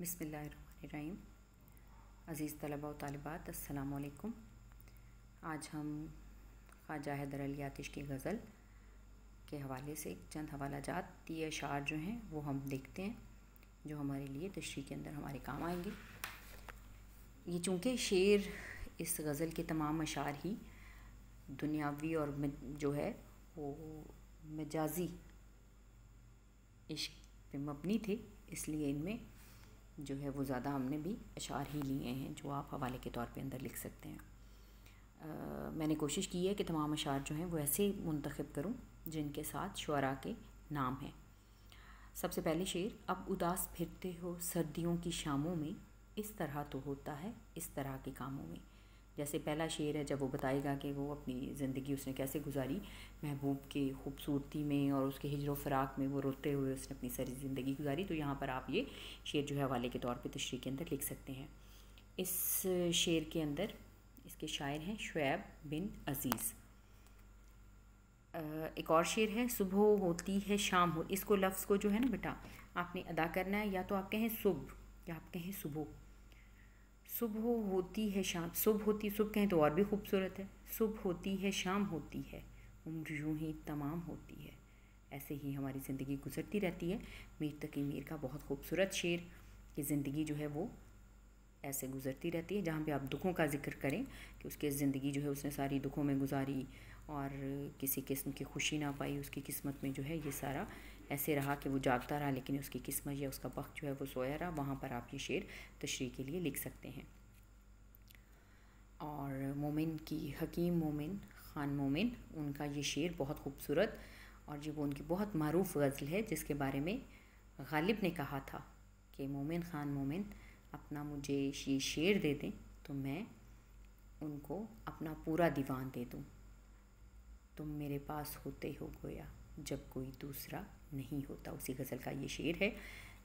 बिसमीम अज़ीज़ तलबा तलबात असलकुम आज हम ख्वाजा हैदर अली आतिश की गज़ल के हवाले से चंद हवाला जात ये अशार जो हैं वो हम देखते हैं जो हमारे लिए तशरी के अंदर हमारे काम आएंगे ये चूँकि शेर इस गज़ल के तमाम अशार ही दुनियावी और जो है वो मजाजी इश्क पे मबनी थे इसलिए इनमें जो है वो ज़्यादा हमने भी अशार ही लिए हैं जो आप हवाले के तौर पे अंदर लिख सकते हैं आ, मैंने कोशिश की है कि तमाम अशार जो हैं वो ऐसे मंतखब करूँ जिनके साथ शुरा के नाम हैं सबसे पहले शेर अब उदास फिरते हो सर्दियों की शामों में इस तरह तो होता है इस तरह के कामों में जैसे पहला शेर है जब वो बताएगा कि वो अपनी ज़िंदगी उसने कैसे गुजारी महबूब के खूबसूरती में और उसके हिजर फराक में वो रोते हुए उसने अपनी सारी ज़िंदगी गुजारी तो यहाँ पर आप ये शेर जो है हवाले के तौर पर तशरी के अंदर लिख सकते हैं इस शेर के अंदर इसके शायर हैं शुब बिन अज़ीज़ एक और शेर है सुबह होती है शाम हो इसको लफ्ज़ को जो है ना बेटा आपने अदा करना है या तो आप कहें सुबह या आप कहें सुबह सुबह होती है शाम सुबह होती सुबह कहें तो और भी खूबसूरत है सुबह होती है शाम होती है उम्र यूँ ही तमाम होती है ऐसे ही हमारी ज़िंदगी गुजरती रहती है मीर तकी मीर का बहुत खूबसूरत शेर कि ज़िंदगी जो है वो ऐसे गुजरती रहती है जहाँ पे आप दुखों का जिक्र करें कि उसकी ज़िंदगी जो है उसने सारी दुखों में गुजारी और किसी किस्म की खुशी ना पाई उसकी किस्मत में जो है ये सारा ऐसे रहा कि वो जागता रहा लेकिन उसकी किस्मत या उसका वक्त जो है वो सोया रहा वहाँ पर आप ये शेर तशरी के लिए लिख सकते हैं और मोमिन की हकीम मोमिन ख़ान मोमिन उनका ये शेर बहुत खूबसूरत और जी वो उनकी बहुत मरूफ गज़ल है जिसके बारे में गालिब ने कहा था कि मोमिन ख़ान मोमिन अपना मुझे ये शेर दे दें तो मैं उनको अपना पूरा दीवान दे दूँ तुम मेरे पास होते हो गोया जब कोई दूसरा नहीं होता उसी गज़ल का ये शेर है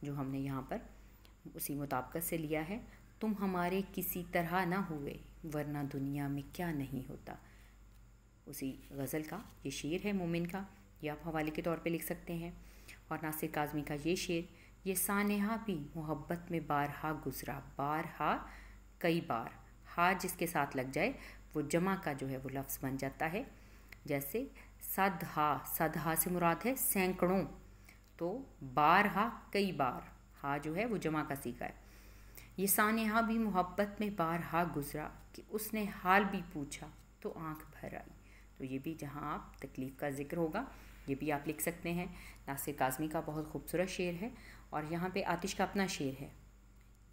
जो हमने यहाँ पर उसी मुताबकत से लिया है तुम हमारे किसी तरह ना हुए वरना दुनिया में क्या नहीं होता उसी गज़ल का ये शेर है मोमिन का ये आप हवाले के तौर पे लिख सकते हैं और नासिर काजमी का ये शेर ये सानहा भी मोहब्बत में बारहा गुजरा बारहा कई बार हा जिसके साथ लग जाए वो जमा का जो है वो लफ्ज़ बन जाता है जैसे सदहा सदहा से मुराद है सैकड़ों तो बार हा कई बार हा जो है वो जमा का सीखा है ये सानहा भी मोहब्बत में बार हा गुजरा कि उसने हाल भी पूछा तो आंख भर आई तो ये भी जहाँ आप तकलीफ़ का जिक्र होगा ये भी आप लिख सकते हैं नासिर काजमी का बहुत खूबसूरत शेर है और यहाँ पे आतिश का अपना शेर है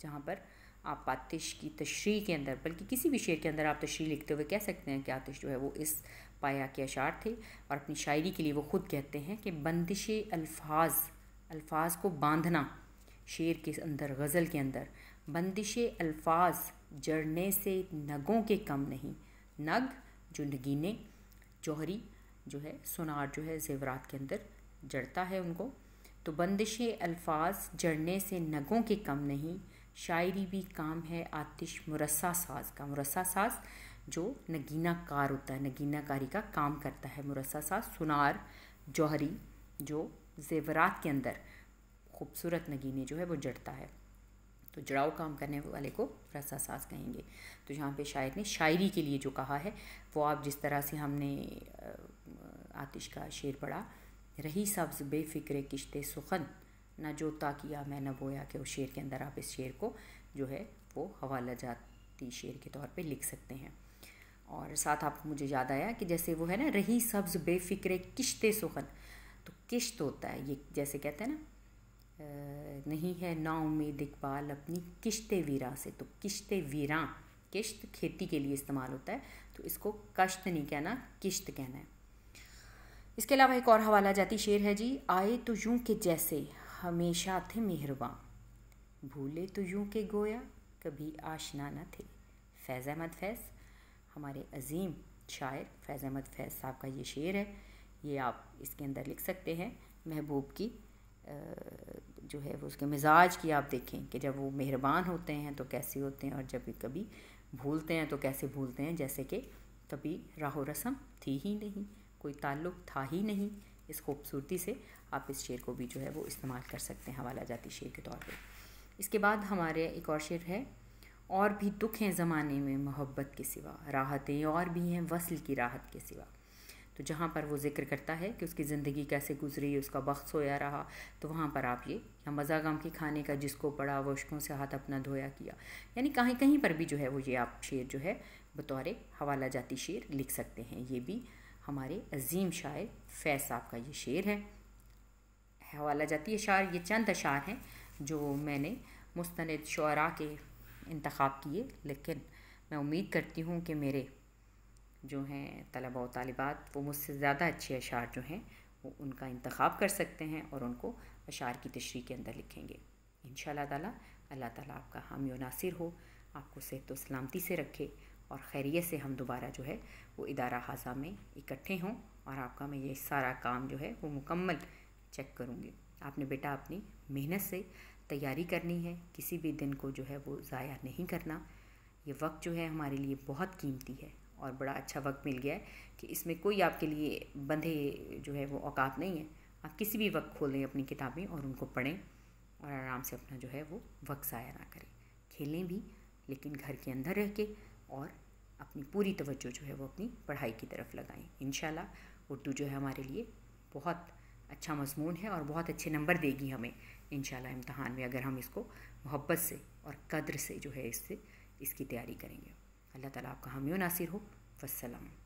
जहाँ पर आप आतिश की तशरी के अंदर बल्कि किसी भी शेर के अंदर आप तशरी लिखते हुए कह सकते हैं कि आतिश जो है वो इस पाया के अशार थे और अपनी शायरी के लिए वो ख़ुद कहते हैं कि बंदिश अल्फाज अल्फाज को बांधना शेर के अंदर गज़ल के अंदर बंदिश अल्फाज जड़ने से नगों के कम नहीं नग जो नगीने जौहरी जो है सोनार जो है जेवरात के अंदर जड़ता है उनको तो बंदिश अल्फाज जड़ने से नगों के कम नहीं शायरी भी काम है आतिश मुरसा साज का मुरसा साज जो नगीना कार होता है कारी का काम करता है मुरसा साज सुनार जौहरी जो जेवरात के अंदर खूबसूरत नगीने जो है वो जड़ता है तो जड़ाऊ काम करने वाले को रसा साज कहेंगे तो यहाँ पे शायर ने शायरी के लिए जो कहा है वो आप जिस तरह से हमने आतिश का शेर पढ़ा रही सब्ज़ बेफिक्र किश्ते सुखन ना जोता किया मैं न बोया कि उस शेर के अंदर आप इस शेर को जो है वो हवाला जाती शेर के तौर पे लिख सकते हैं और साथ आपको मुझे याद आया कि जैसे वो है ना रही सब्ज बेफिक्र किश्ते सुखन तो किश्त होता है ये जैसे कहते हैं ना नहीं है ना उम्मीद इकबाल अपनी किश्त वीरा से तो किश्त वीरा किश्त खेती के लिए इस्तेमाल होता है तो इसको कश्त नहीं कहना किश्त कहना है इसके अलावा एक और हवाला जाती शेर है जी आए तो यूं के जैसे हमेशा थे मेहरबान भूले तो यूं के गोया कभी आशना न थे फैज़ अहमद फैज़ हमारे अजीम शायर फैज़ अहमद फैज़ साहब का ये शेर है ये आप इसके अंदर लिख सकते हैं महबूब की जो है वो उसके मिजाज की आप देखें कि जब वो मेहरबान होते हैं तो कैसे होते हैं और जब कभी भूलते हैं तो कैसे भूलते हैं जैसे कि कभी राहो रसम थी ही नहीं कोई ताल्लुक़ था ही नहीं इस खूबसूरती से आप इस शेर को भी जो है वो इस्तेमाल कर सकते हैं हवाला जाती शेर के तौर पर इसके बाद हमारे एक और शेर है और भी दुख हैं ज़माने में मोहब्बत के सिवा राहतें और भी हैं वसल की राहत के सिवा तो जहाँ पर वो जिक्र करता है कि उसकी ज़िंदगी कैसे गुजरी उसका वक्त सोया रहा तो वहाँ पर आप ये या मज़ा गम के खाने का जिसको पड़ा वश्कों से हाथ अपना धोया किया यानी कहीं कहीं पर भी जो है वो ये आप शेर जो है बतौर हवाला जाती शेर लिख सकते हैं ये भी हमारे अजीम शायर फैस साहब का ये शेर है हवाला जाती अशार ये चंद अशार हैं जो मैंने मुस्ंद शुरा के इंतखब किए लेकिन मैं उम्मीद करती हूँ कि मेरे जो हैं तलबा व तालिबात वो मुझसे ज़्यादा अच्छे अशार जो हैं वो उनका इंतखब कर सकते हैं और उनको अशार की तशरी के अंदर लिखेंगे इन शाह अल्लाह ताला आपका हामी नासिर हो आपको सेहत व सलामती से रखे और खैरियत से हम दोबारा जो है वो इदारा हाजा में इकट्ठे हों और आपका मैं ये सारा काम जो है वो मुकम्मल चेक करूँगी आपने बेटा अपनी मेहनत से तैयारी करनी है किसी भी दिन को जो है वो ज़ाया नहीं करना ये वक्त जो है हमारे लिए बहुत कीमती है और बड़ा अच्छा वक्त मिल गया है कि इसमें कोई आपके लिए बंधे जो है वो औकात नहीं है आप किसी भी वक्त खोलें अपनी किताबें और उनको पढ़ें और आराम से अपना जो है वो वक्त ज़ाया ना करें खेलें भी लेकिन घर के अंदर रह के और अपनी पूरी तवज्जो जो है वो अपनी पढ़ाई की तरफ लगाएं इन उर्दू जो है हमारे लिए बहुत अच्छा मजमून है और बहुत अच्छे नंबर देगी हमें इन इम्तहान में अगर हम इसको मोहब्बत से और कद्र से जो है इससे इसकी तैयारी करेंगे अल्लाह ताला आपका हमियो नासिर हो वसलम